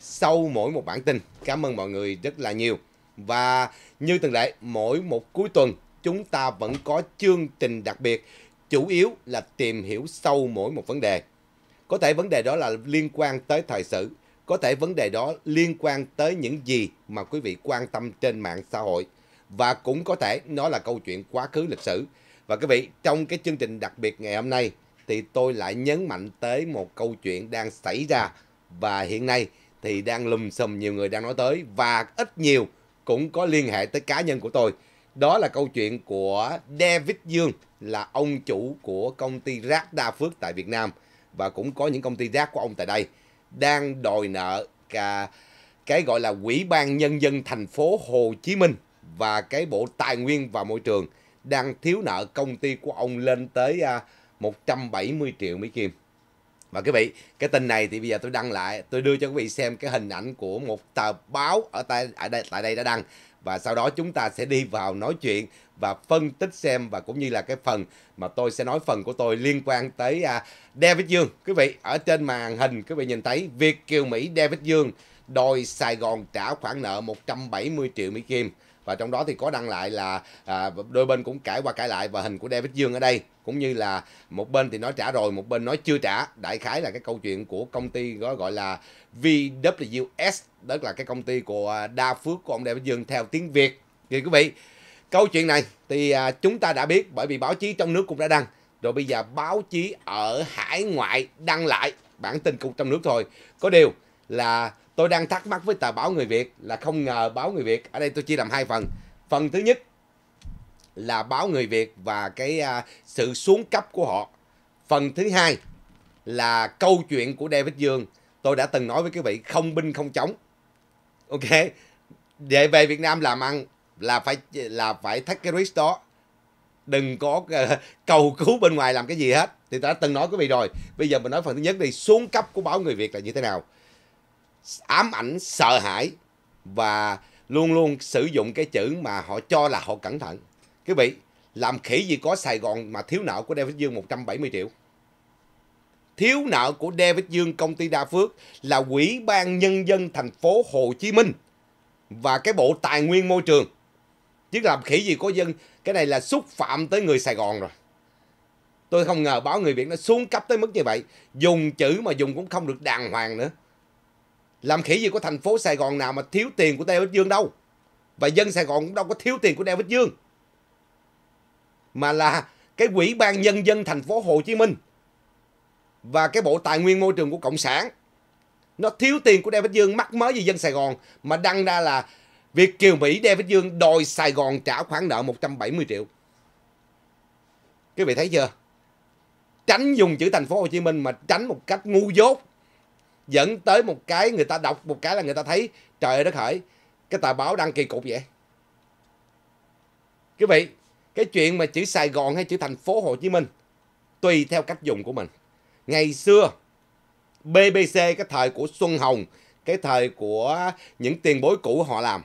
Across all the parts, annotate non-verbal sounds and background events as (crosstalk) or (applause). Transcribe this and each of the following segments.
sau mỗi một bản tin. Cảm ơn mọi người rất là nhiều. Và như thường lệ, mỗi một cuối tuần chúng ta vẫn có chương trình đặc biệt, chủ yếu là tìm hiểu sâu mỗi một vấn đề. Có thể vấn đề đó là liên quan tới thời sự, có thể vấn đề đó liên quan tới những gì mà quý vị quan tâm trên mạng xã hội và cũng có thể nó là câu chuyện quá khứ lịch sử. Và quý vị, trong cái chương trình đặc biệt ngày hôm nay thì tôi lại nhấn mạnh tới một câu chuyện đang xảy ra và hiện nay thì đang lùm xùm nhiều người đang nói tới và ít nhiều cũng có liên hệ tới cá nhân của tôi. Đó là câu chuyện của David Dương là ông chủ của công ty rác Đa Phước tại Việt Nam và cũng có những công ty rác của ông tại đây đang đòi nợ cả cái gọi là Quỹ ban Nhân dân thành phố Hồ Chí Minh và cái Bộ Tài nguyên và Môi trường đang thiếu nợ công ty của ông lên tới 170 à, triệu Mỹ Kim. Và quý vị, cái tin này thì bây giờ tôi đăng lại, tôi đưa cho quý vị xem cái hình ảnh của một tờ báo ở tại ở đây tại đây đã đăng và sau đó chúng ta sẽ đi vào nói chuyện và phân tích xem và cũng như là cái phần mà tôi sẽ nói phần của tôi liên quan tới à, David Dương. Quý vị, ở trên màn hình quý vị nhìn thấy Việt Kiều Mỹ David Dương đòi Sài Gòn trả khoản nợ 170 triệu Mỹ Kim và trong đó thì có đăng lại là à, đôi bên cũng cãi qua cãi lại và hình của David Dương ở đây cũng như là một bên thì nói trả rồi một bên nói chưa trả đại khái là cái câu chuyện của công ty gọi gọi là VWS đó là cái công ty của à, Đa Phước của ông David Dương theo tiếng Việt thì quý vị câu chuyện này thì à, chúng ta đã biết bởi vì báo chí trong nước cũng đã đăng rồi bây giờ báo chí ở hải ngoại đăng lại bản tin cũng trong nước thôi có điều là tôi đang thắc mắc với tờ báo người Việt là không ngờ báo người Việt ở đây tôi chia làm hai phần phần thứ nhất là báo người Việt và cái uh, sự xuống cấp của họ phần thứ hai là câu chuyện của David Dương tôi đã từng nói với quý vị không binh không chống ok để về Việt Nam làm ăn là phải là phải thắt cái risk đó đừng có uh, cầu cứu bên ngoài làm cái gì hết thì ta đã từng nói quý vị rồi bây giờ mình nói phần thứ nhất đi xuống cấp của báo người Việt là như thế nào ám ảnh sợ hãi và luôn luôn sử dụng cái chữ mà họ cho là họ cẩn thận. Quý vị, làm khỉ gì có Sài Gòn mà thiếu nợ của David Dương 170 triệu. Thiếu nợ của David Dương công ty Đa Phước là Quỹ ban Nhân dân thành phố Hồ Chí Minh và cái Bộ Tài nguyên Môi trường. Chứ làm khỉ gì có dân, cái này là xúc phạm tới người Sài Gòn rồi. Tôi không ngờ báo người Việt nó xuống cấp tới mức như vậy. Dùng chữ mà dùng cũng không được đàng hoàng nữa. Làm khỉ gì có thành phố Sài Gòn nào mà thiếu tiền của Teo Bích Dương đâu. Và dân Sài Gòn cũng đâu có thiếu tiền của Teo Bích Dương. Mà là cái quỹ ban nhân dân thành phố Hồ Chí Minh và cái bộ tài nguyên môi trường của Cộng sản. Nó thiếu tiền của Đeo Bích Dương mắc mới gì dân Sài Gòn mà đăng ra là Việt Kiều Mỹ Đeo Bích Dương đòi Sài Gòn trả khoản nợ 170 triệu. Quý vị thấy chưa? Tránh dùng chữ thành phố Hồ Chí Minh mà tránh một cách ngu dốt dẫn tới một cái người ta đọc một cái là người ta thấy trời ơi đất hỡi cái tờ báo đăng kỳ cục vậy quý vị cái chuyện mà chữ Sài Gòn hay chữ thành phố Hồ Chí Minh tùy theo cách dùng của mình ngày xưa BBC cái thời của Xuân Hồng cái thời của những tiền bối cũ họ làm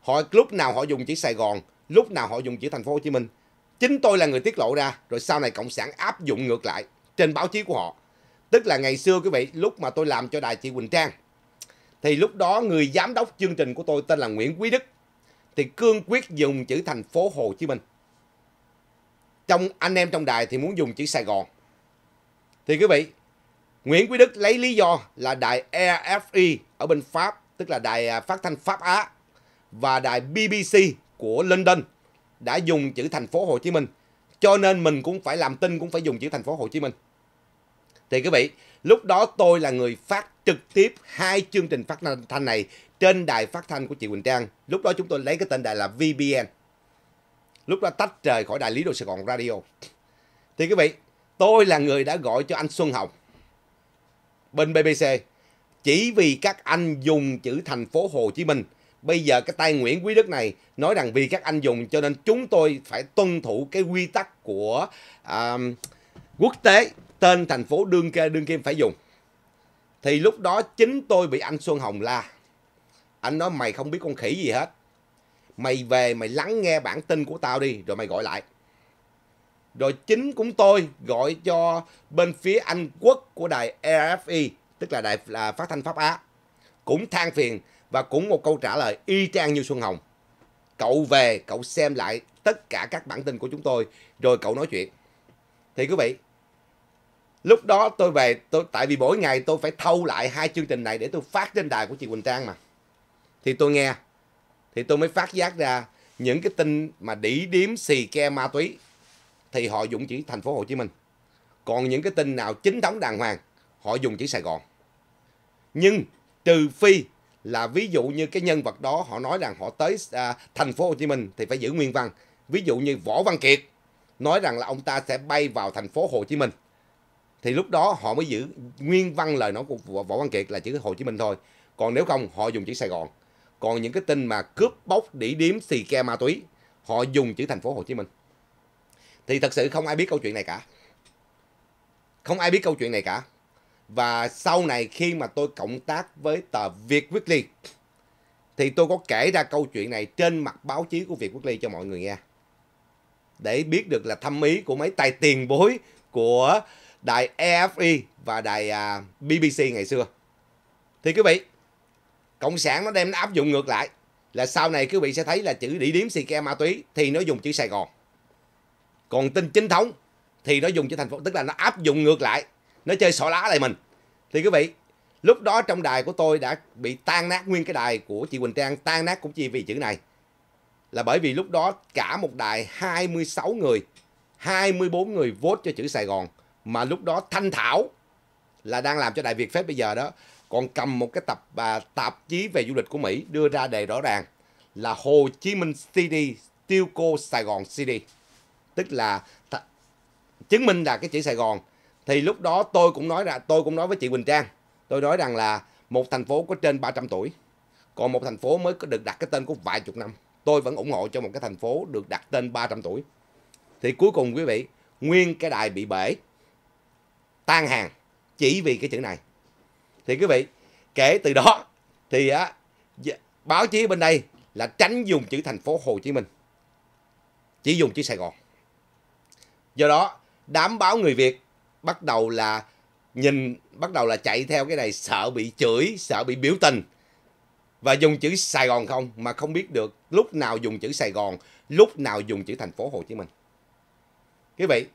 họ lúc nào họ dùng chữ Sài Gòn lúc nào họ dùng chữ thành phố Hồ Chí Minh chính tôi là người tiết lộ ra rồi sau này cộng sản áp dụng ngược lại trên báo chí của họ Tức là ngày xưa quý vị, lúc mà tôi làm cho đài chị Quỳnh Trang, thì lúc đó người giám đốc chương trình của tôi tên là Nguyễn Quý Đức, thì cương quyết dùng chữ thành phố Hồ Chí Minh. Trong anh em trong đài thì muốn dùng chữ Sài Gòn. Thì quý vị, Nguyễn Quý Đức lấy lý do là đài RFI ở bên Pháp, tức là đài à, phát thanh Pháp Á và đài BBC của London đã dùng chữ thành phố Hồ Chí Minh. Cho nên mình cũng phải làm tin cũng phải dùng chữ thành phố Hồ Chí Minh. Thì quý vị, lúc đó tôi là người phát trực tiếp hai chương trình phát thanh này trên đài phát thanh của chị Quỳnh Trang. Lúc đó chúng tôi lấy cái tên đài là VBN. Lúc đó tách trời khỏi đài Lý Đô Sài Gòn Radio. Thì quý vị, tôi là người đã gọi cho anh Xuân Hồng bên BBC chỉ vì các anh dùng chữ thành phố Hồ Chí Minh. Bây giờ cái tay Nguyễn Quý Đức này nói rằng vì các anh dùng cho nên chúng tôi phải tuân thủ cái quy tắc của uh, quốc tế tên thành phố đương kê đương kim phải dùng thì lúc đó chính tôi bị anh xuân hồng la anh nói mày không biết con khỉ gì hết mày về mày lắng nghe bản tin của tao đi rồi mày gọi lại rồi chính cũng tôi gọi cho bên phía anh quốc của đài rfi e, tức là đài là phát thanh pháp á cũng than phiền và cũng một câu trả lời y chang như xuân hồng cậu về cậu xem lại tất cả các bản tin của chúng tôi rồi cậu nói chuyện thì quý vị lúc đó tôi về tôi tại vì mỗi ngày tôi phải thâu lại hai chương trình này để tôi phát trên đài của chị Quỳnh Trang mà thì tôi nghe thì tôi mới phát giác ra những cái tin mà đĩ điếm xì ke ma túy thì họ dùng chỉ thành phố Hồ Chí Minh còn những cái tin nào chính thống đàng hoàng họ dùng chỉ Sài Gòn nhưng trừ phi là ví dụ như cái nhân vật đó họ nói rằng họ tới à, thành phố Hồ Chí Minh thì phải giữ nguyên văn ví dụ như Võ Văn Kiệt nói rằng là ông ta sẽ bay vào thành phố Hồ Chí Minh thì lúc đó họ mới giữ nguyên văn lời nói của võ văn kiệt là chữ hồ chí minh thôi còn nếu không họ dùng chữ sài gòn còn những cái tin mà cướp bóc đỉ điếm xì ke ma túy họ dùng chữ thành phố hồ chí minh thì thật sự không ai biết câu chuyện này cả không ai biết câu chuyện này cả và sau này khi mà tôi cộng tác với tờ Việt Weekly thì tôi có kể ra câu chuyện này trên mặt báo chí của Việt Weekly cho mọi người nghe. Để biết được là thâm ý của mấy tài tiền bối của đài efi và đài à, BBC ngày xưa. Thì quý vị, Cộng sản nó đem nó áp dụng ngược lại là sau này quý vị sẽ thấy là chữ địa điểm xì ke ma túy thì nó dùng chữ Sài Gòn. Còn tin chính thống thì nó dùng chữ thành phố, tức là nó áp dụng ngược lại, nó chơi xỏ lá lại mình. Thì quý vị, lúc đó trong đài của tôi đã bị tan nát nguyên cái đài của chị Quỳnh Trang, tan nát cũng chỉ vì chữ này. Là bởi vì lúc đó cả một đài 26 người, 24 người vote cho chữ Sài Gòn mà lúc đó Thanh Thảo là đang làm cho Đại Việt Phép bây giờ đó còn cầm một cái tập à, tạp chí về du lịch của Mỹ đưa ra đề rõ ràng là Hồ Chí Minh City tiêu cô Sài Gòn City tức là th- chứng minh là cái chữ Sài Gòn thì lúc đó tôi cũng nói ra tôi cũng nói với chị Quỳnh Trang tôi nói rằng là một thành phố có trên 300 tuổi còn một thành phố mới có được đặt cái tên của vài chục năm tôi vẫn ủng hộ cho một cái thành phố được đặt tên 300 tuổi thì cuối cùng quý vị nguyên cái đài bị bể tan hàng chỉ vì cái chữ này thì quý vị kể từ đó thì á, báo chí bên đây là tránh dùng chữ thành phố Hồ Chí Minh chỉ dùng chữ Sài Gòn do đó đảm bảo người Việt bắt đầu là nhìn bắt đầu là chạy theo cái này sợ bị chửi sợ bị biểu tình và dùng chữ Sài Gòn không mà không biết được lúc nào dùng chữ Sài Gòn lúc nào dùng chữ thành phố Hồ Chí Minh quý vị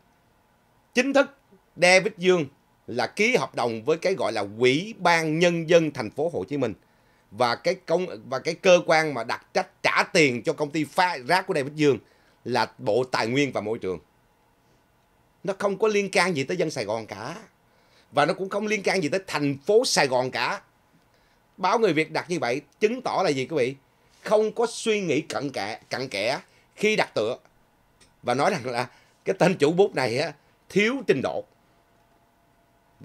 chính thức David Dương là ký hợp đồng với cái gọi là Quỹ ban Nhân dân thành phố Hồ Chí Minh và cái công và cái cơ quan mà đặt trách trả tiền cho công ty phá rác của David Dương là Bộ Tài nguyên và Môi trường. Nó không có liên can gì tới dân Sài Gòn cả. Và nó cũng không liên can gì tới thành phố Sài Gòn cả. Báo Người Việt đặt như vậy chứng tỏ là gì quý vị? Không có suy nghĩ cặn kẽ, cặn kẽ khi đặt tựa. Và nói rằng là cái tên chủ bút này á, thiếu trình độ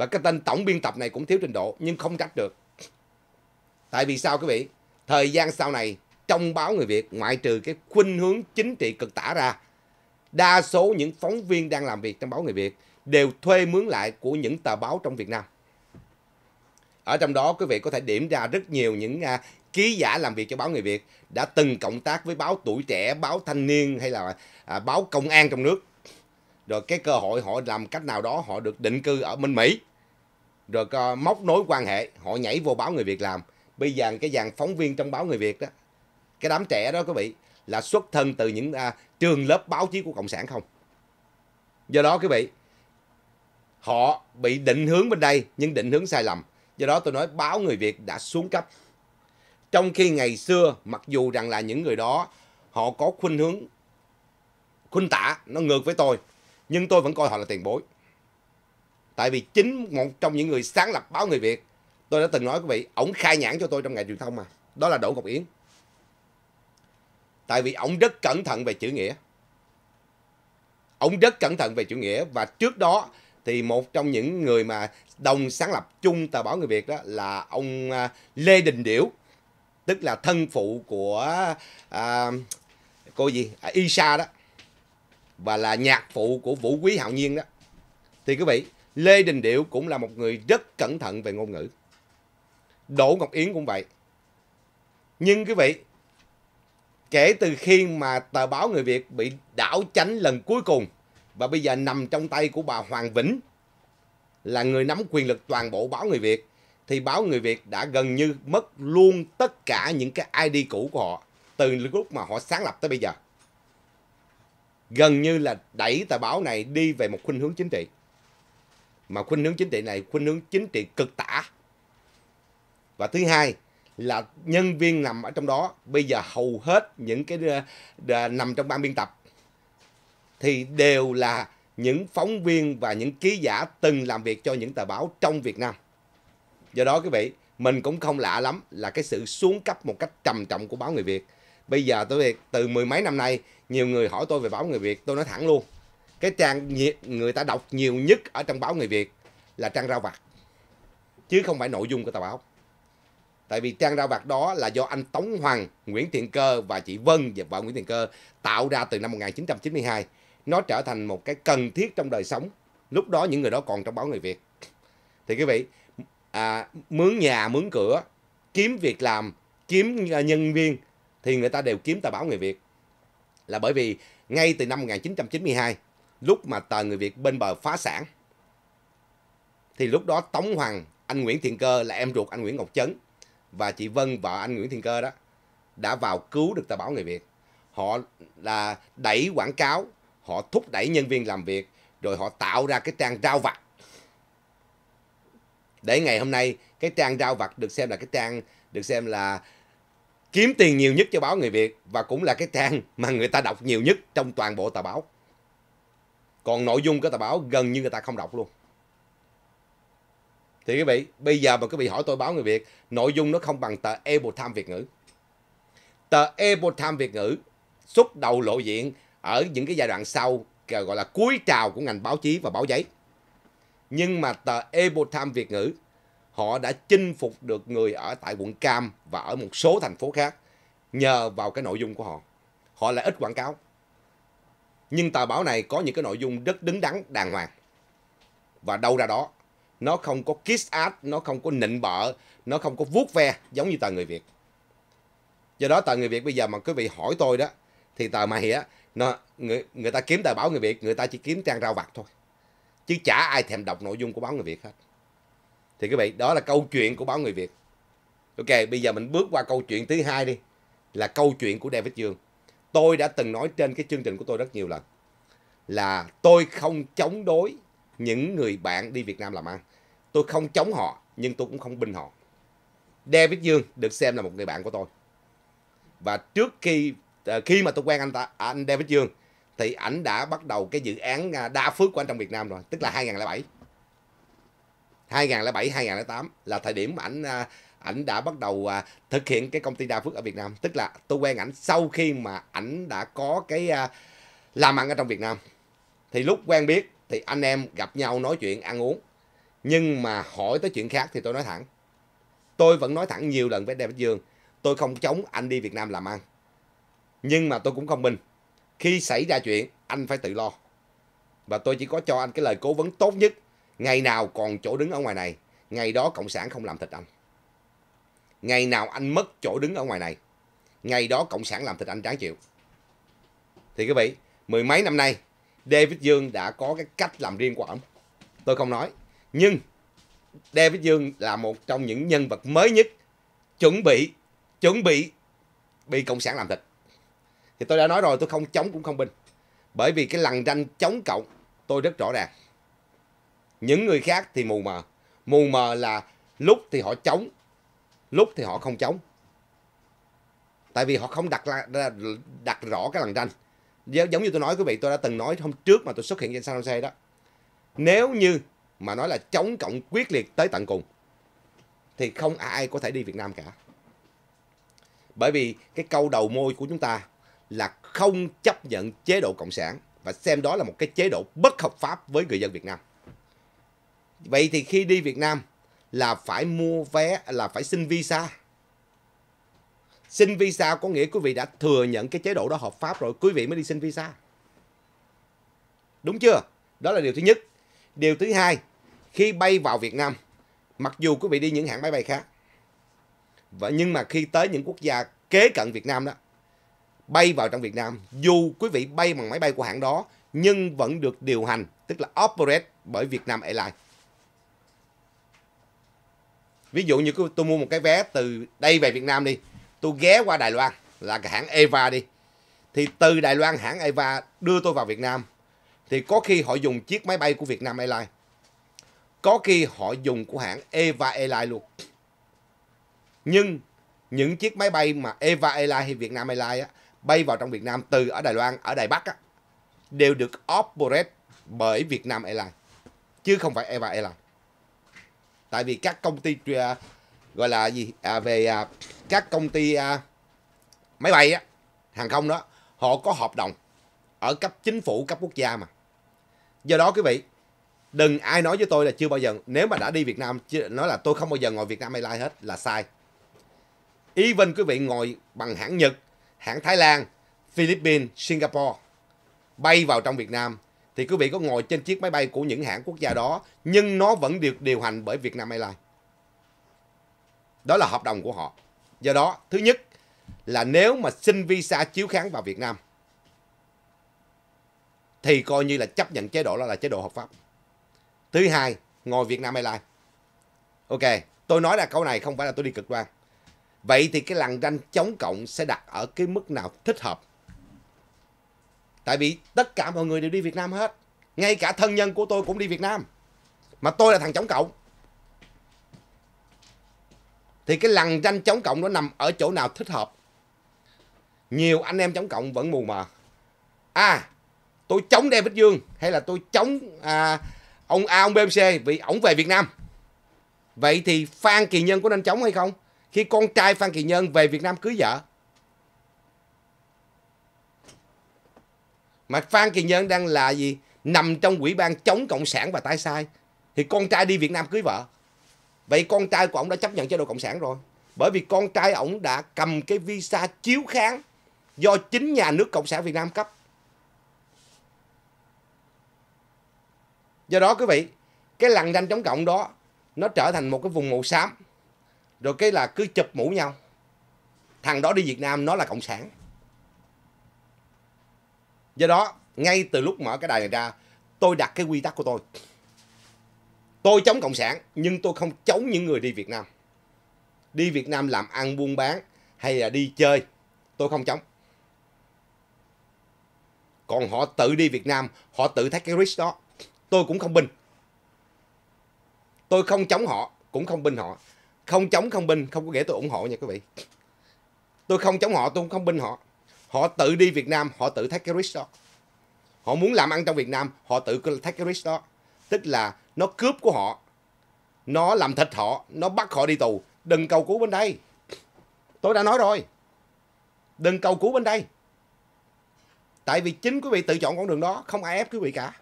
và cái tên tổng biên tập này cũng thiếu trình độ nhưng không trách được tại vì sao quý vị thời gian sau này trong báo người việt ngoại trừ cái khuynh hướng chính trị cực tả ra đa số những phóng viên đang làm việc trong báo người việt đều thuê mướn lại của những tờ báo trong việt nam ở trong đó quý vị có thể điểm ra rất nhiều những uh, ký giả làm việc cho báo người việt đã từng cộng tác với báo tuổi trẻ báo thanh niên hay là uh, báo công an trong nước rồi cái cơ hội họ làm cách nào đó họ được định cư ở bên mỹ rồi có móc nối quan hệ họ nhảy vô báo người việt làm bây giờ cái dàn phóng viên trong báo người việt đó cái đám trẻ đó quý vị là xuất thân từ những à, trường lớp báo chí của cộng sản không do đó quý vị họ bị định hướng bên đây nhưng định hướng sai lầm do đó tôi nói báo người việt đã xuống cấp trong khi ngày xưa mặc dù rằng là những người đó họ có khuynh hướng khuynh tả nó ngược với tôi nhưng tôi vẫn coi họ là tiền bối tại vì chính một trong những người sáng lập báo người việt tôi đã từng nói quý vị ông khai nhãn cho tôi trong ngày truyền thông mà đó là đỗ ngọc yến tại vì ông rất cẩn thận về chữ nghĩa ông rất cẩn thận về chữ nghĩa và trước đó thì một trong những người mà đồng sáng lập chung tờ báo người việt đó là ông à, lê đình điểu tức là thân phụ của à, cô gì à, Isa đó và là nhạc phụ của Vũ Quý Hạo Nhiên đó thì quý vị Lê Đình Điệu cũng là một người rất cẩn thận về ngôn ngữ. Đỗ Ngọc Yến cũng vậy. Nhưng quý vị, kể từ khi mà tờ báo Người Việt bị đảo chánh lần cuối cùng và bây giờ nằm trong tay của bà Hoàng Vĩnh là người nắm quyền lực toàn bộ báo Người Việt thì báo Người Việt đã gần như mất luôn tất cả những cái ID cũ của họ từ lúc mà họ sáng lập tới bây giờ. Gần như là đẩy tờ báo này đi về một khuynh hướng chính trị mà khuynh hướng chính trị này khuynh hướng chính trị cực tả và thứ hai là nhân viên nằm ở trong đó bây giờ hầu hết những cái ờ, nằm trong ban biên tập thì đều là những phóng viên và những ký giả từng làm việc cho những tờ báo trong Việt Nam. Do đó quý vị, mình cũng không lạ lắm là cái sự xuống cấp một cách trầm trọng của báo người Việt. Bây giờ tôi từ mười mấy năm nay, nhiều người hỏi tôi về báo người Việt, tôi nói thẳng luôn, cái trang người ta đọc nhiều nhất ở trong báo người Việt là trang rau vặt chứ không phải nội dung của tờ báo tại vì trang rau vặt đó là do anh Tống Hoàng Nguyễn Thiện Cơ và chị Vân và vợ Nguyễn Thiện Cơ tạo ra từ năm 1992 nó trở thành một cái cần thiết trong đời sống lúc đó những người đó còn trong báo người Việt thì quý vị à, mướn nhà mướn cửa kiếm việc làm kiếm nhân viên thì người ta đều kiếm tờ báo người Việt là bởi vì ngay từ năm 1992 lúc mà tờ người Việt bên bờ phá sản thì lúc đó Tống Hoàng, anh Nguyễn Thiện Cơ là em ruột anh Nguyễn Ngọc Chấn và chị Vân vợ anh Nguyễn Thiện Cơ đó đã vào cứu được tờ báo người Việt. Họ là đẩy quảng cáo, họ thúc đẩy nhân viên làm việc, rồi họ tạo ra cái trang rao vặt. Để ngày hôm nay cái trang rao vặt được xem là cái trang được xem là kiếm tiền nhiều nhất cho báo người Việt và cũng là cái trang mà người ta đọc nhiều nhất trong toàn bộ tờ báo còn nội dung của tờ báo gần như người ta không đọc luôn thì quý vị bây giờ mà quý vị hỏi tôi báo người việt nội dung nó không bằng tờ Epoch Times việt ngữ tờ Epoch Times việt ngữ xuất đầu lộ diện ở những cái giai đoạn sau gọi là cuối trào của ngành báo chí và báo giấy nhưng mà tờ Epoch Times việt ngữ họ đã chinh phục được người ở tại quận Cam và ở một số thành phố khác nhờ vào cái nội dung của họ họ lại ít quảng cáo nhưng tờ báo này có những cái nội dung rất đứng đắn, đàng hoàng. Và đâu ra đó, nó không có kiss ass, nó không có nịnh bợ, nó không có vuốt ve giống như tờ người Việt. Do đó tờ người Việt bây giờ mà quý vị hỏi tôi đó, thì tờ mày á, nó, người, người ta kiếm tờ báo người Việt, người ta chỉ kiếm trang rau vặt thôi. Chứ chả ai thèm đọc nội dung của báo người Việt hết. Thì quý vị, đó là câu chuyện của báo người Việt. Ok, bây giờ mình bước qua câu chuyện thứ hai đi. Là câu chuyện của David Dương tôi đã từng nói trên cái chương trình của tôi rất nhiều lần là tôi không chống đối những người bạn đi Việt Nam làm ăn. Tôi không chống họ nhưng tôi cũng không binh họ. David Dương được xem là một người bạn của tôi. Và trước khi ờ, khi mà tôi quen anh ta à, anh David Dương thì ảnh đã bắt đầu cái dự án à, đa phước của anh trong Việt Nam rồi, tức là 2007. 2007 2008 là thời điểm mà ảnh à, ảnh đã bắt đầu à, thực hiện cái công ty đa phước ở Việt Nam tức là tôi quen ảnh sau khi mà ảnh đã có cái à, làm ăn ở trong Việt Nam thì lúc quen biết thì anh em gặp nhau nói chuyện ăn uống nhưng mà hỏi tới chuyện khác thì tôi nói thẳng tôi vẫn nói thẳng nhiều lần với David Dương tôi không chống anh đi Việt Nam làm ăn nhưng mà tôi cũng không minh khi xảy ra chuyện anh phải tự lo và tôi chỉ có cho anh cái lời cố vấn tốt nhất ngày nào còn chỗ đứng ở ngoài này ngày đó cộng sản không làm thịt anh Ngày nào anh mất chỗ đứng ở ngoài này, ngày đó Cộng sản làm thịt anh tráng chịu. Thì quý vị, mười mấy năm nay, David Dương đã có cái cách làm riêng của ông. Tôi không nói. Nhưng David Dương là một trong những nhân vật mới nhất chuẩn bị chuẩn bị bị cộng sản làm thịt thì tôi đã nói rồi tôi không chống cũng không binh bởi vì cái lằn ranh chống cộng tôi rất rõ ràng những người khác thì mù mờ mù mờ là lúc thì họ chống lúc thì họ không chống tại vì họ không đặt ra đặt rõ cái lằn ranh giống như tôi nói quý vị tôi đã từng nói hôm trước mà tôi xuất hiện trên San Jose đó nếu như mà nói là chống cộng quyết liệt tới tận cùng thì không ai có thể đi Việt Nam cả bởi vì cái câu đầu môi của chúng ta là không chấp nhận chế độ cộng sản và xem đó là một cái chế độ bất hợp pháp với người dân Việt Nam vậy thì khi đi Việt Nam là phải mua vé là phải xin visa xin visa có nghĩa quý vị đã thừa nhận cái chế độ đó hợp pháp rồi quý vị mới đi xin visa đúng chưa đó là điều thứ nhất điều thứ hai khi bay vào Việt Nam mặc dù quý vị đi những hãng máy bay khác và nhưng mà khi tới những quốc gia kế cận Việt Nam đó bay vào trong Việt Nam dù quý vị bay bằng máy bay của hãng đó nhưng vẫn được điều hành tức là operate bởi Vietnam Airlines ví dụ như tôi mua một cái vé từ đây về Việt Nam đi tôi ghé qua Đài Loan là cái hãng Eva đi thì từ Đài Loan hãng Eva đưa tôi vào Việt Nam thì có khi họ dùng chiếc máy bay của Việt Nam Airlines có khi họ dùng của hãng Eva Airlines luôn nhưng những chiếc máy bay mà Eva Airlines hay Vietnam Airlines á, bay vào trong Việt Nam từ ở Đài Loan ở Đài Bắc á, đều được operate bởi Việt Nam Airlines chứ không phải Eva Airlines tại vì các công ty uh, gọi là gì à, về uh, các công ty uh, máy bay á hàng không đó họ có hợp đồng ở cấp chính phủ cấp quốc gia mà do đó quý vị đừng ai nói với tôi là chưa bao giờ nếu mà đã đi Việt Nam nói là tôi không bao giờ ngồi Việt Nam Airlines hết là sai even quý vị ngồi bằng hãng Nhật hãng Thái Lan Philippines Singapore bay vào trong Việt Nam thì quý vị có ngồi trên chiếc máy bay của những hãng quốc gia đó nhưng nó vẫn được điều hành bởi Vietnam Airlines. Đó là hợp đồng của họ. Do đó, thứ nhất là nếu mà xin visa chiếu kháng vào Việt Nam thì coi như là chấp nhận chế độ đó là chế độ hợp pháp. Thứ hai, ngồi Vietnam Airlines. Ok, tôi nói là câu này không phải là tôi đi cực đoan. Vậy thì cái lằn ranh chống cộng sẽ đặt ở cái mức nào thích hợp tại vì tất cả mọi người đều đi Việt Nam hết ngay cả thân nhân của tôi cũng đi Việt Nam mà tôi là thằng chống cộng thì cái lằn ranh chống cộng nó nằm ở chỗ nào thích hợp nhiều anh em chống cộng vẫn mù mờ à tôi chống David Dương hay là tôi chống à, ông A ông B C vì ổng về Việt Nam vậy thì Phan Kỳ Nhân có nên chống hay không khi con trai Phan Kỳ Nhân về Việt Nam cưới vợ mà Phan Kỳ Nhân đang là gì nằm trong quỹ ban chống cộng sản và tái sai thì con trai đi Việt Nam cưới vợ vậy con trai của ông đã chấp nhận chế độ cộng sản rồi bởi vì con trai ông đã cầm cái visa chiếu kháng do chính nhà nước cộng sản Việt Nam cấp do đó quý vị cái lằn ranh chống cộng đó nó trở thành một cái vùng màu xám rồi cái là cứ chụp mũ nhau thằng đó đi Việt Nam nó là cộng sản do đó ngay từ lúc mở cái đài này ra tôi đặt cái quy tắc của tôi tôi chống cộng sản nhưng tôi không chống những người đi việt nam đi việt nam làm ăn buôn bán hay là đi chơi tôi không chống còn họ tự đi việt nam họ tự thách cái risk đó tôi cũng không binh tôi không chống họ cũng không binh họ không chống không binh không có nghĩa tôi ủng hộ nha quý vị tôi không chống họ tôi cũng không binh họ họ tự đi Việt Nam họ tự take cái risk đó họ muốn làm ăn trong Việt Nam họ tự take cái risk đó tức là nó cướp của họ nó làm thịt họ nó bắt họ đi tù đừng cầu cứu bên đây tôi đã nói rồi đừng cầu cứu bên đây tại vì chính quý vị tự chọn con đường đó không ai ép quý vị cả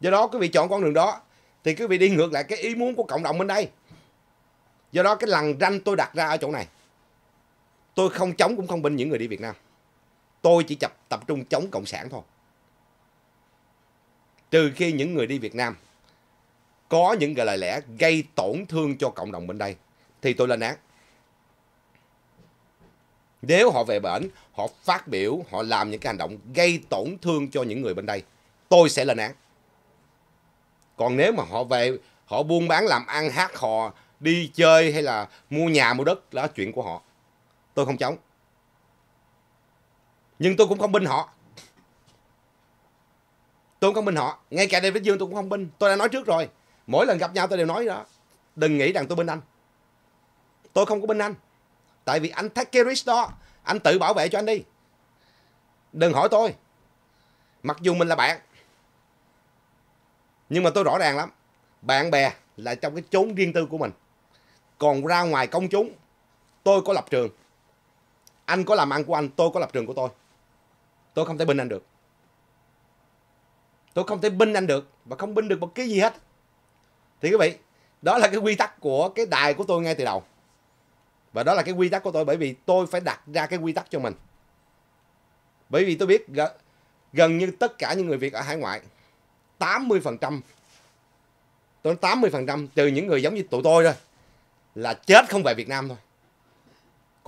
do đó quý vị chọn con đường đó thì quý vị đi ngược lại cái ý muốn của cộng đồng bên đây do đó cái lằn ranh tôi đặt ra ở chỗ này tôi không chống cũng không bên những người đi Việt Nam tôi chỉ tập tập trung chống cộng sản thôi trừ khi những người đi Việt Nam có những cái lời lẽ gây tổn thương cho cộng đồng bên đây thì tôi lên án nếu họ về bển họ phát biểu họ làm những cái hành động gây tổn thương cho những người bên đây tôi sẽ lên án còn nếu mà họ về họ buôn bán làm ăn hát hò đi chơi hay là mua nhà mua đất là chuyện của họ tôi không chống nhưng tôi cũng không binh họ tôi cũng không binh họ ngay cả đây với dương tôi cũng không binh tôi đã nói trước rồi mỗi lần gặp nhau tôi đều nói đó đừng nghĩ rằng tôi binh anh tôi không có binh anh tại vì anh take care đó anh tự bảo vệ cho anh đi đừng hỏi tôi mặc dù mình là bạn nhưng mà tôi rõ ràng lắm bạn bè là trong cái chốn riêng tư của mình còn ra ngoài công chúng tôi có lập trường anh có làm ăn của anh tôi có lập trường của tôi tôi không thể binh anh được tôi không thể binh anh được và không binh được một cái gì hết thì quý vị đó là cái quy tắc của cái đài của tôi ngay từ đầu và đó là cái quy tắc của tôi bởi vì tôi phải đặt ra cái quy tắc cho mình bởi vì tôi biết gần như tất cả những người việt ở hải ngoại 80% tôi nói 80% trừ những người giống như tụi tôi thôi là chết không về Việt Nam thôi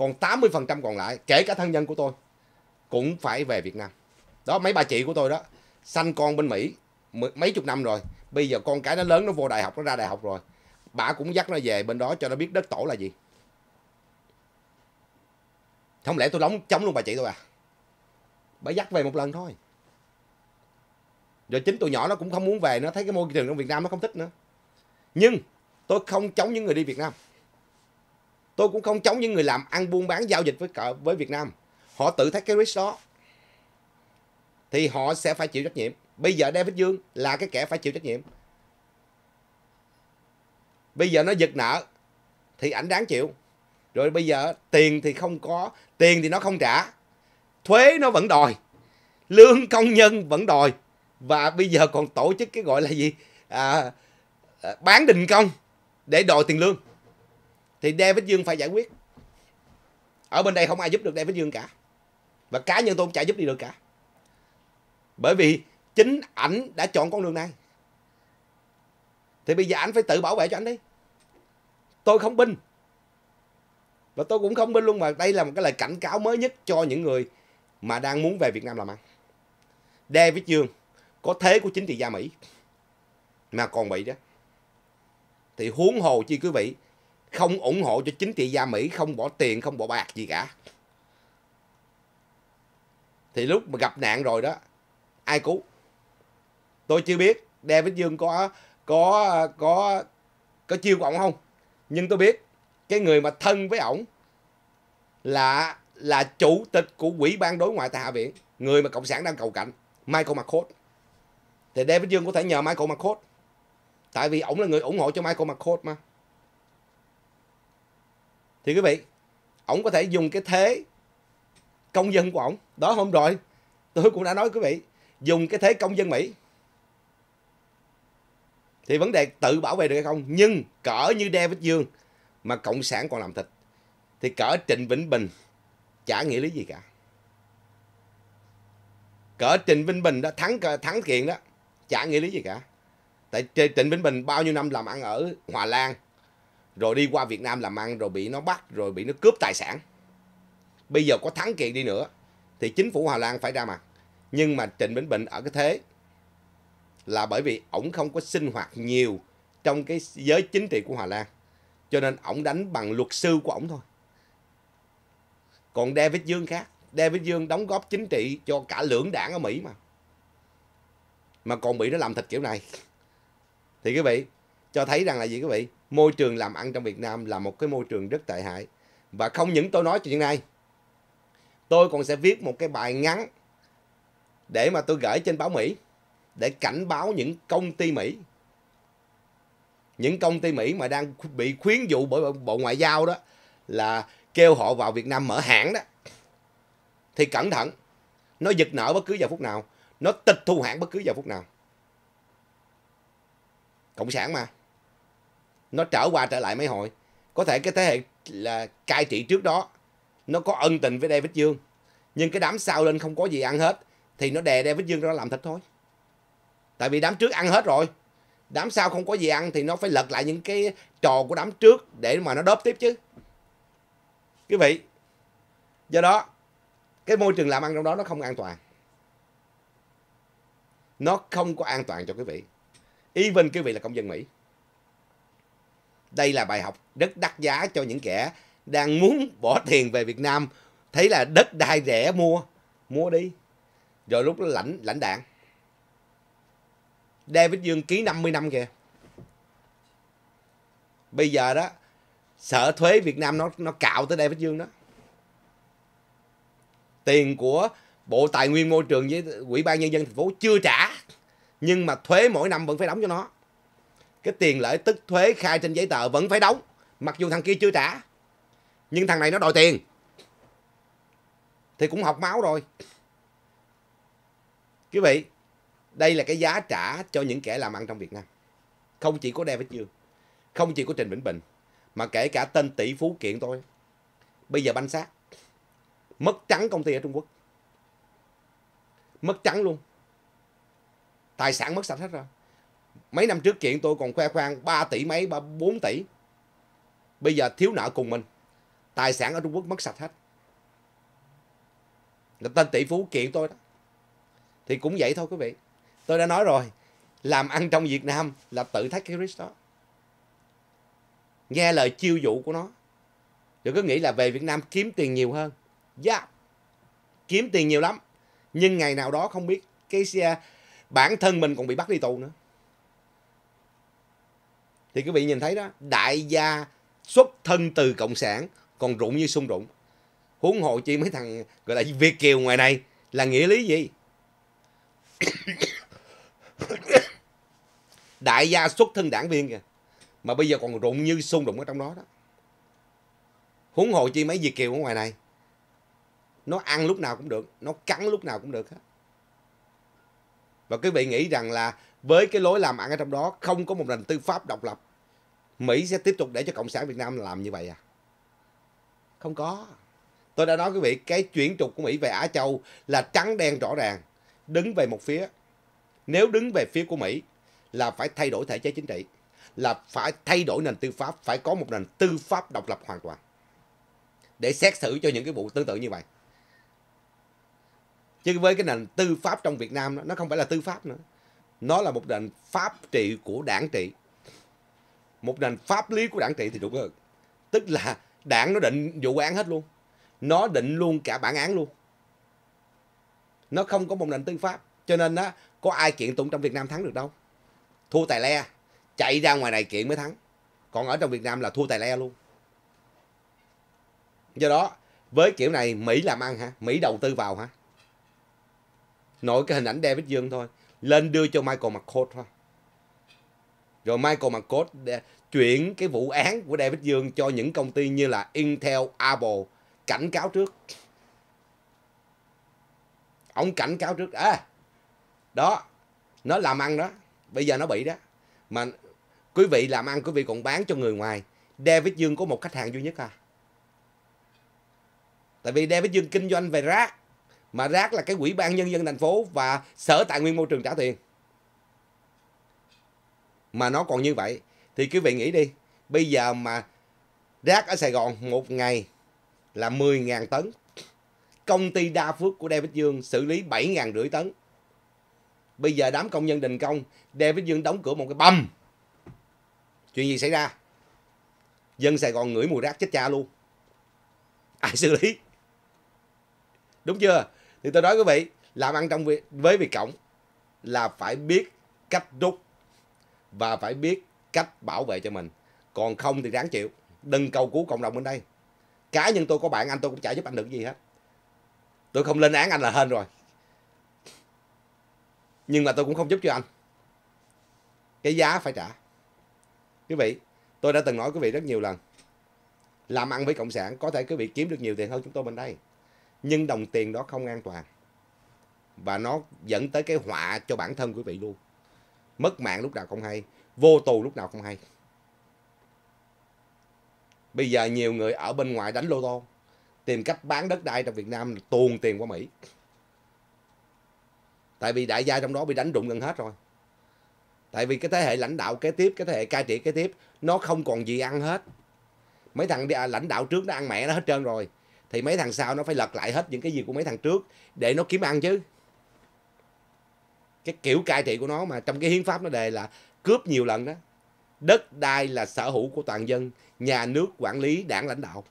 còn 80% còn lại kể cả thân nhân của tôi cũng phải về Việt Nam đó mấy bà chị của tôi đó sanh con bên Mỹ mấy chục năm rồi bây giờ con cái nó lớn nó vô đại học nó ra đại học rồi bà cũng dắt nó về bên đó cho nó biết đất tổ là gì không lẽ tôi đóng chống luôn bà chị tôi à bà dắt về một lần thôi rồi chính tụi nhỏ nó cũng không muốn về nó thấy cái môi trường trong Việt Nam nó không thích nữa nhưng tôi không chống những người đi Việt Nam tôi cũng không chống những người làm ăn buôn bán giao dịch với cỡ, với Việt Nam họ tự thấy cái risk đó thì họ sẽ phải chịu trách nhiệm bây giờ David Dương là cái kẻ phải chịu trách nhiệm bây giờ nó giật nợ thì ảnh đáng chịu rồi bây giờ tiền thì không có tiền thì nó không trả thuế nó vẫn đòi lương công nhân vẫn đòi và bây giờ còn tổ chức cái gọi là gì à, à bán đình công để đòi tiền lương thì Đê Vĩnh Dương phải giải quyết ở bên đây không ai giúp được Đê Vĩnh Dương cả và cá nhân tôi cũng chả giúp đi được cả bởi vì chính ảnh đã chọn con đường này thì bây giờ ảnh phải tự bảo vệ cho ảnh đi tôi không binh và tôi cũng không binh luôn mà đây là một cái lời cảnh cáo mới nhất cho những người mà đang muốn về Việt Nam làm ăn Đê Vĩnh Dương có thế của chính trị gia Mỹ mà còn bị đó thì huống hồ chi quý vị không ủng hộ cho chính trị gia Mỹ, không bỏ tiền, không bỏ bạc gì cả. Thì lúc mà gặp nạn rồi đó, ai cứu? Tôi chưa biết Đe Vĩnh Dương có có có có chiêu của ổng không? Nhưng tôi biết cái người mà thân với ổng là là chủ tịch của quỹ ban đối ngoại tại Hạ viện, người mà cộng sản đang cầu cạnh, Michael McCord. Thì Đe Vĩnh Dương có thể nhờ Michael McCord. Tại vì ổng là người ủng hộ cho Michael McCord mà thì quý vị ổng có thể dùng cái thế công dân của ổng đó hôm rồi tôi cũng đã nói quý vị dùng cái thế công dân mỹ thì vấn đề tự bảo vệ được hay không nhưng cỡ như david dương mà cộng sản còn làm thịt thì cỡ trịnh vĩnh bình chả nghĩa lý gì cả cỡ trịnh vĩnh bình đó thắng thắng kiện đó chả nghĩa lý gì cả tại trịnh vĩnh bình bao nhiêu năm làm ăn ở hòa lan rồi đi qua Việt Nam làm ăn rồi bị nó bắt rồi bị nó cướp tài sản bây giờ có thắng kiện đi nữa thì chính phủ Hà Lan phải ra mặt nhưng mà Trịnh Bình Bình ở cái thế là bởi vì ổng không có sinh hoạt nhiều trong cái giới chính trị của Hà Lan cho nên ổng đánh bằng luật sư của ổng thôi còn David Dương khác David Dương đóng góp chính trị cho cả lưỡng đảng ở Mỹ mà mà còn bị nó làm thịt kiểu này thì quý vị cho thấy rằng là gì quý vị môi trường làm ăn trong Việt Nam là một cái môi trường rất tệ hại và không những tôi nói chuyện này tôi còn sẽ viết một cái bài ngắn để mà tôi gửi trên báo Mỹ để cảnh báo những công ty Mỹ những công ty Mỹ mà đang bị khuyến dụ bởi Bộ Ngoại giao đó là kêu họ vào Việt Nam mở hãng đó thì cẩn thận nó giật nợ bất cứ giờ phút nào nó tịch thu hãng bất cứ giờ phút nào cộng sản mà nó trở qua trở lại mấy hội có thể cái thế hệ là cai trị trước đó nó có ân tình với David Dương nhưng cái đám sau lên không có gì ăn hết thì nó đè David Dương ra làm thịt thôi tại vì đám trước ăn hết rồi đám sau không có gì ăn thì nó phải lật lại những cái trò của đám trước để mà nó đớp tiếp chứ quý vị do đó cái môi trường làm ăn trong đó nó không an toàn nó không có an toàn cho quý vị even quý vị là công dân mỹ đây là bài học rất đắt giá cho những kẻ đang muốn bỏ tiền về Việt Nam, thấy là đất đai rẻ mua, mua đi. Rồi lúc đó lãnh lãnh đạn. David Dương ký 50 năm kìa. Bây giờ đó sợ thuế Việt Nam nó nó cạo tới David Dương đó. Tiền của Bộ Tài nguyên Môi trường với Ủy ban Nhân dân thành phố chưa trả. Nhưng mà thuế mỗi năm vẫn phải đóng cho nó cái tiền lợi tức thuế khai trên giấy tờ vẫn phải đóng mặc dù thằng kia chưa trả nhưng thằng này nó đòi tiền thì cũng học máu rồi quý vị đây là cái giá trả cho những kẻ làm ăn trong việt nam không chỉ có david dương không chỉ có trình vĩnh bình mà kể cả tên tỷ phú kiện tôi bây giờ banh xác mất trắng công ty ở trung quốc mất trắng luôn tài sản mất sạch hết rồi Mấy năm trước chuyện tôi còn khoe khoang 3 tỷ mấy, 3, 4 tỷ. Bây giờ thiếu nợ cùng mình. Tài sản ở Trung Quốc mất sạch hết. Là tên tỷ phú kiện tôi đó. Thì cũng vậy thôi quý vị. Tôi đã nói rồi. Làm ăn trong Việt Nam là tự thách cái risk đó. Nghe lời chiêu dụ của nó. rồi cứ nghĩ là về Việt Nam kiếm tiền nhiều hơn. Yeah. Dạ, kiếm tiền nhiều lắm. Nhưng ngày nào đó không biết cái xe bản thân mình còn bị bắt đi tù nữa thì quý vị nhìn thấy đó đại gia xuất thân từ cộng sản còn rụng như sung rụng huống hộ chi mấy thằng gọi là việt kiều ngoài này là nghĩa lý gì (coughs) đại gia xuất thân đảng viên kìa mà bây giờ còn rụng như sung rụng ở trong đó đó huống hộ chi mấy việt kiều ở ngoài này nó ăn lúc nào cũng được nó cắn lúc nào cũng được hết và quý vị nghĩ rằng là với cái lối làm ăn ở trong đó không có một nền tư pháp độc lập mỹ sẽ tiếp tục để cho cộng sản việt nam làm như vậy à không có tôi đã nói quý vị cái chuyển trục của mỹ về á châu là trắng đen rõ ràng đứng về một phía nếu đứng về phía của mỹ là phải thay đổi thể chế chính trị là phải thay đổi nền tư pháp phải có một nền tư pháp độc lập hoàn toàn để xét xử cho những cái vụ tương tự như vậy chứ với cái nền tư pháp trong việt nam đó, nó không phải là tư pháp nữa nó là một nền pháp trị của đảng trị một nền pháp lý của đảng trị thì đúng hơn tức là đảng nó định vụ án hết luôn nó định luôn cả bản án luôn nó không có một nền tư pháp cho nên á có ai kiện tụng trong việt nam thắng được đâu thua tài le chạy ra ngoài này kiện mới thắng còn ở trong việt nam là thua tài le luôn do đó với kiểu này mỹ làm ăn hả mỹ đầu tư vào hả nội cái hình ảnh david dương thôi lên đưa cho Michael McCourt thôi. Rồi Michael McCourt chuyển cái vụ án của David Dương cho những công ty như là Intel, Apple cảnh cáo trước. Ông cảnh cáo trước. À, đó, nó làm ăn đó. Bây giờ nó bị đó. Mà quý vị làm ăn quý vị còn bán cho người ngoài. David Dương có một khách hàng duy nhất à. Tại vì David Dương kinh doanh về rác mà rác là cái quỹ ban nhân dân thành phố và sở tài nguyên môi trường trả tiền mà nó còn như vậy thì quý vị nghĩ đi bây giờ mà rác ở Sài Gòn một ngày là 10.000 tấn công ty đa phước của David Dương xử lý 7.000 rưỡi tấn bây giờ đám công nhân đình công David Dương đóng cửa một cái băm chuyện gì xảy ra dân Sài Gòn ngửi mùi rác chết cha luôn ai xử lý đúng chưa thì tôi nói quý vị làm ăn trong việc với việc cộng là phải biết cách rút và phải biết cách bảo vệ cho mình còn không thì ráng chịu đừng cầu cứu cộng đồng bên đây cá nhân tôi có bạn anh tôi cũng chả giúp anh được gì hết tôi không lên án anh là hên rồi nhưng mà tôi cũng không giúp cho anh cái giá phải trả quý vị tôi đã từng nói quý vị rất nhiều lần làm ăn với cộng sản có thể quý vị kiếm được nhiều tiền hơn chúng tôi bên đây nhưng đồng tiền đó không an toàn và nó dẫn tới cái họa cho bản thân quý vị luôn mất mạng lúc nào không hay vô tù lúc nào không hay bây giờ nhiều người ở bên ngoài đánh lô tô tìm cách bán đất đai trong Việt Nam tuồn tiền qua Mỹ tại vì đại gia trong đó bị đánh đụng gần hết rồi tại vì cái thế hệ lãnh đạo kế tiếp cái thế hệ cai trị kế tiếp nó không còn gì ăn hết mấy thằng lãnh đạo trước nó ăn mẹ nó hết trơn rồi thì mấy thằng sau nó phải lật lại hết những cái gì của mấy thằng trước để nó kiếm ăn chứ cái kiểu cai trị của nó mà trong cái hiến pháp nó đề là cướp nhiều lần đó đất đai là sở hữu của toàn dân nhà nước quản lý đảng lãnh đạo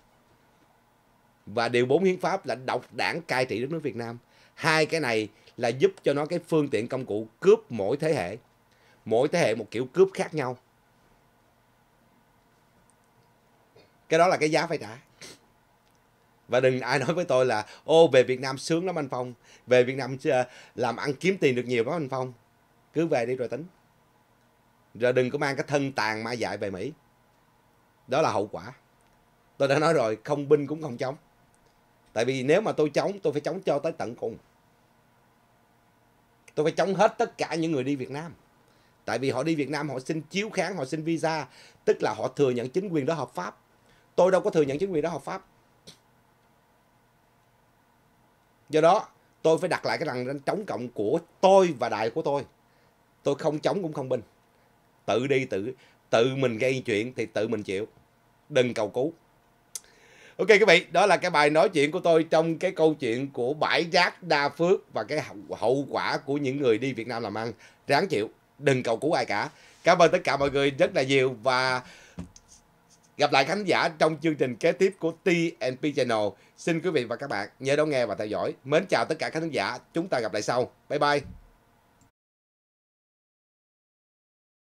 và điều 4 hiến pháp là độc đảng cai trị đất nước Việt Nam hai cái này là giúp cho nó cái phương tiện công cụ cướp mỗi thế hệ mỗi thế hệ một kiểu cướp khác nhau cái đó là cái giá phải trả và đừng ai nói với tôi là ô về Việt Nam sướng lắm anh Phong về Việt Nam ờ, làm ăn kiếm tiền được nhiều lắm anh Phong cứ về đi rồi tính rồi đừng có mang cái thân tàn ma dại về Mỹ đó là hậu quả tôi đã nói rồi không binh cũng không chống tại vì nếu mà tôi chống tôi phải chống cho tới tận cùng tôi phải chống hết tất cả những người đi Việt Nam tại vì họ đi Việt Nam họ xin chiếu kháng họ xin visa tức là họ thừa nhận chính quyền đó hợp pháp tôi đâu có thừa nhận chính quyền đó hợp pháp do đó tôi phải đặt lại cái rằng chống cộng của tôi và đại của tôi tôi không chống cũng không binh tự đi tự tự mình gây chuyện thì tự mình chịu đừng cầu cứu ok các vị đó là cái bài nói chuyện của tôi trong cái câu chuyện của bãi rác đa phước và cái hậu quả của những người đi việt nam làm ăn ráng chịu đừng cầu cứu ai cả cảm ơn tất cả mọi người rất là nhiều và Gặp lại khán giả trong chương trình kế tiếp của TNP Channel. Xin quý vị và các bạn nhớ đón nghe và theo dõi. Mến chào tất cả khán giả. Chúng ta gặp lại sau. Bye bye.